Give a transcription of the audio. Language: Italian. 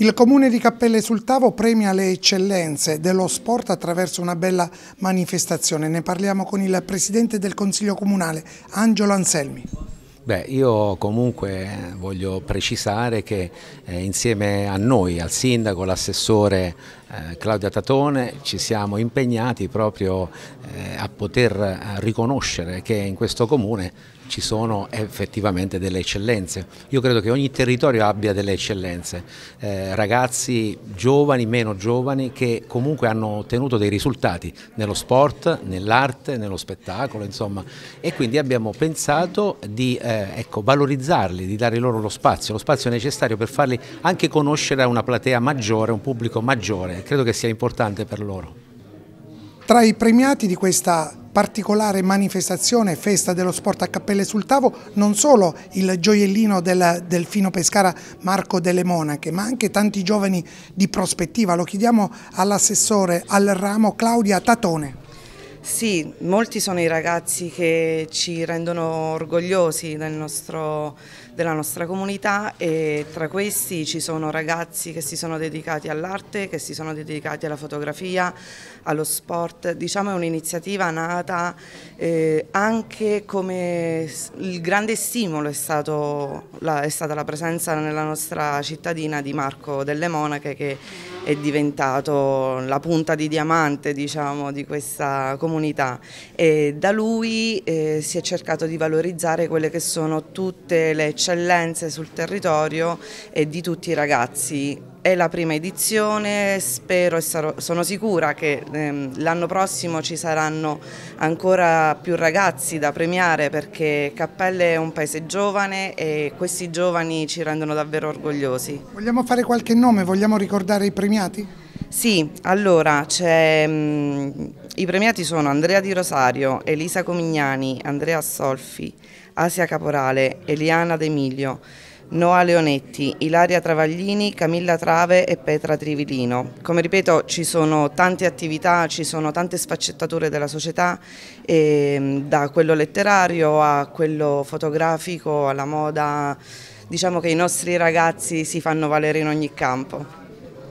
Il Comune di Cappelle sul Tavo premia le eccellenze dello sport attraverso una bella manifestazione. Ne parliamo con il Presidente del Consiglio Comunale, Angelo Anselmi. Beh, io comunque voglio precisare che eh, insieme a noi, al sindaco, l'Assessore eh, Claudia Tatone, ci siamo impegnati proprio eh, a poter eh, riconoscere che in questo comune ci sono effettivamente delle eccellenze. Io credo che ogni territorio abbia delle eccellenze, eh, ragazzi giovani, meno giovani, che comunque hanno ottenuto dei risultati nello sport, nell'arte, nello spettacolo, insomma, e quindi abbiamo pensato di eh, ecco, valorizzarli, di dare loro lo spazio, lo spazio necessario per farli anche conoscere a una platea maggiore, un pubblico maggiore, credo che sia importante per loro. Tra i premiati di questa particolare manifestazione Festa dello Sport a Cappelle sul Tavo non solo il gioiellino del Delfino Pescara Marco Delle Monache ma anche tanti giovani di prospettiva, lo chiediamo all'assessore al ramo Claudia Tatone. Sì, molti sono i ragazzi che ci rendono orgogliosi del nostro, della nostra comunità e tra questi ci sono ragazzi che si sono dedicati all'arte, che si sono dedicati alla fotografia, allo sport. Diciamo è un'iniziativa nata eh, anche come il grande stimolo è, stato la, è stata la presenza nella nostra cittadina di Marco delle Monache che è diventato la punta di diamante diciamo, di questa comunità comunità e da lui eh, si è cercato di valorizzare quelle che sono tutte le eccellenze sul territorio e di tutti i ragazzi è la prima edizione, spero e sarò, sono sicura che ehm, l'anno prossimo ci saranno ancora più ragazzi da premiare perché Cappelle è un paese giovane e questi giovani ci rendono davvero orgogliosi. Vogliamo fare qualche nome? Vogliamo ricordare i premiati? Sì, allora c'è... Mm, i premiati sono Andrea Di Rosario, Elisa Comignani, Andrea Solfi, Asia Caporale, Eliana D'Emilio, Noa Leonetti, Ilaria Travaglini, Camilla Trave e Petra Trivilino. Come ripeto ci sono tante attività, ci sono tante sfaccettature della società, eh, da quello letterario a quello fotografico, alla moda, diciamo che i nostri ragazzi si fanno valere in ogni campo.